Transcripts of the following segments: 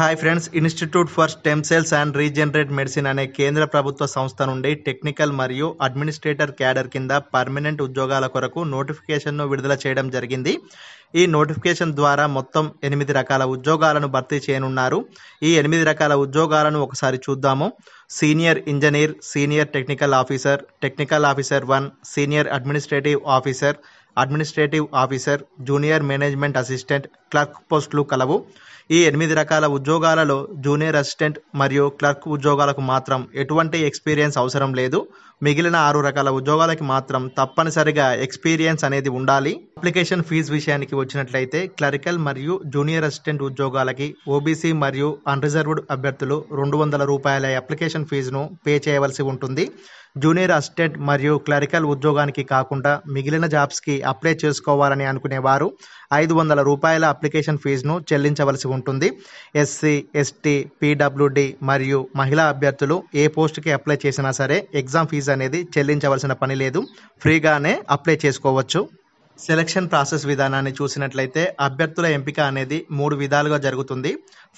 hi friends institute for stem cells and regenerate medicine అనే కేంద్ర ప్రభుత్వ సంస్థ నుండి టెక్నికల్ మరియు అడ్మినిస్ట్రేటర్ క్యాడర్ కింద పర్మనెంట్ ఉద్యోగాల కొరకు నోటిఫికేషన్ను విడుదల చేయడం జరిగింది ఈ నోటిఫికేషన్ ద్వారా మొత్తం ఎనిమిది రకాల ఉద్యోగాలను భర్తీ చేయనున్నారు ఈ ఎనిమిది రకాల ఉద్యోగాలను ఒకసారి చూద్దాము senior engineer senior technical officer technical officer one senior administrative officer administrative officer junior management assistant clerk పోస్టులు కలవు ఈ ఎనిమిది రకాల ఉద్యోగాలలో జూనియర్ అసిస్టెంట్ మరియు క్లర్క్ ఉద్యోగాలకు మాత్రం ఎటువంటి ఎక్స్పీరియన్స్ అవసరం లేదు మిగిలిన ఆరు రకాల ఉద్యోగాలకి మాత్రం తప్పనిసరిగా ఎక్స్పీరియన్స్ అనేది ఉండాలి అప్లికేషన్ ఫీజు విషయానికి వచ్చినట్లయితే క్లరికల్ మరియు జూనియర్ అసిస్టెంట్ ఉద్యోగాలకి ఓబీసీ మరియు అన్రిజర్వ్డ్ అభ్యర్థులు రెండు వందల రూపాయల అప్లికేషన్ ఫీజును పే చేయవలసి ఉంటుంది జూనియర్ అసిస్టెంట్ మరియు క్లరికల్ ఉద్యోగానికి కాకుండా మిగిలిన జాబ్స్కి అప్లై చేసుకోవాలని అనుకునేవారు ఐదు వందల రూపాయల అప్లికేషన్ ఫీజును చెల్లించవలసి ఉంటుంది ఎస్సీ ఎస్టీ పీడబ్ల్యూడి మరియు మహిళా అభ్యర్థులు ఏ పోస్టుకి అప్లై చేసినా సరే ఎగ్జామ్ ఫీజు అనేది చెల్లించవలసిన పని లేదు ఫ్రీగానే అప్లై చేసుకోవచ్చు సెలక్షన్ ప్రాసెస్ విధానాన్ని చూసినట్లయితే అభ్యర్థుల ఎంపిక అనేది మూడు విధాలుగా జరుగుతుంది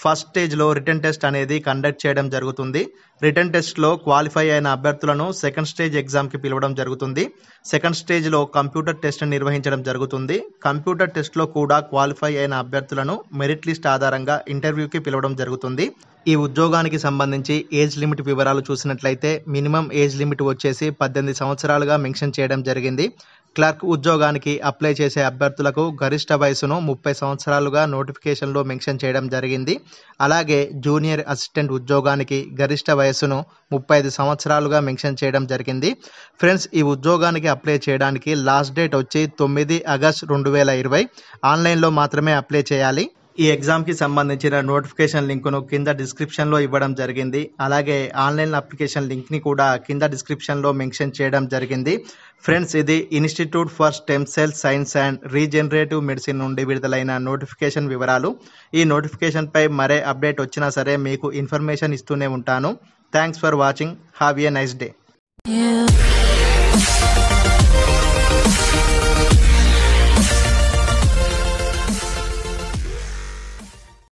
ఫస్ట్ స్టేజ్లో రిటర్న్ టెస్ట్ అనేది కండక్ట్ చేయడం జరుగుతుంది రిటర్న్ టెస్ట్లో క్వాలిఫై అయిన అభ్యర్థులను సెకండ్ స్టేజ్ ఎగ్జామ్కి పిలవడం జరుగుతుంది సెకండ్ స్టేజ్లో కంప్యూటర్ టెస్ట్ని నిర్వహించడం జరుగుతుంది కంప్యూటర్ టెస్ట్లో కూడా క్వాలిఫై అయిన అభ్యర్థులను మెరిట్ లిస్ట్ ఆధారంగా ఇంటర్వ్యూకి పిలవడం జరుగుతుంది ఈ ఉద్యోగానికి సంబంధించి ఏజ్ లిమిట్ వివరాలు చూసినట్లయితే మినిమం ఏజ్ లిమిట్ వచ్చేసి పద్దెనిమిది సంవత్సరాలుగా మెన్షన్ చేయడం జరిగింది క్లర్క్ ఉద్యోగానికి అప్లై చేసే అభ్యర్థులకు గరిష్ట వయసును ముప్పై సంవత్సరాలుగా నోటిఫికేషన్లో మెన్షన్ చేయడం జరిగింది అలాగే జూనియర్ అసిస్టెంట్ ఉద్యోగానికి గరిష్ట వయసును ముప్పై ఐదు సంవత్సరాలుగా మెన్షన్ చేయడం జరిగింది ఫ్రెండ్స్ ఈ ఉద్యోగానికి అప్లై చేయడానికి లాస్ట్ డేట్ వచ్చి తొమ్మిది ఆగస్ట్ రెండు వేల ఇరవై ఆన్లైన్లో మాత్రమే అప్లై చేయాలి ఈ ఎగ్జామ్కి సంబంధించిన నోటిఫికేషన్ లింక్ను కింద డిస్క్రిప్షన్లో ఇవ్వడం జరిగింది అలాగే ఆన్లైన్ అప్లికేషన్ లింక్ని కూడా కింద డిస్క్రిప్షన్లో మెన్షన్ చేయడం జరిగింది ఫ్రెండ్స్ ఇది institute for stem cell science and regenerative medicine నుండి విడుదలైన నోటిఫికేషన్ వివరాలు ఈ నోటిఫికేషన్పై మరే అప్డేట్ వచ్చినా సరే మీకు ఇన్ఫర్మేషన్ ఇస్తూనే ఉంటాను thanks for watching have a nice day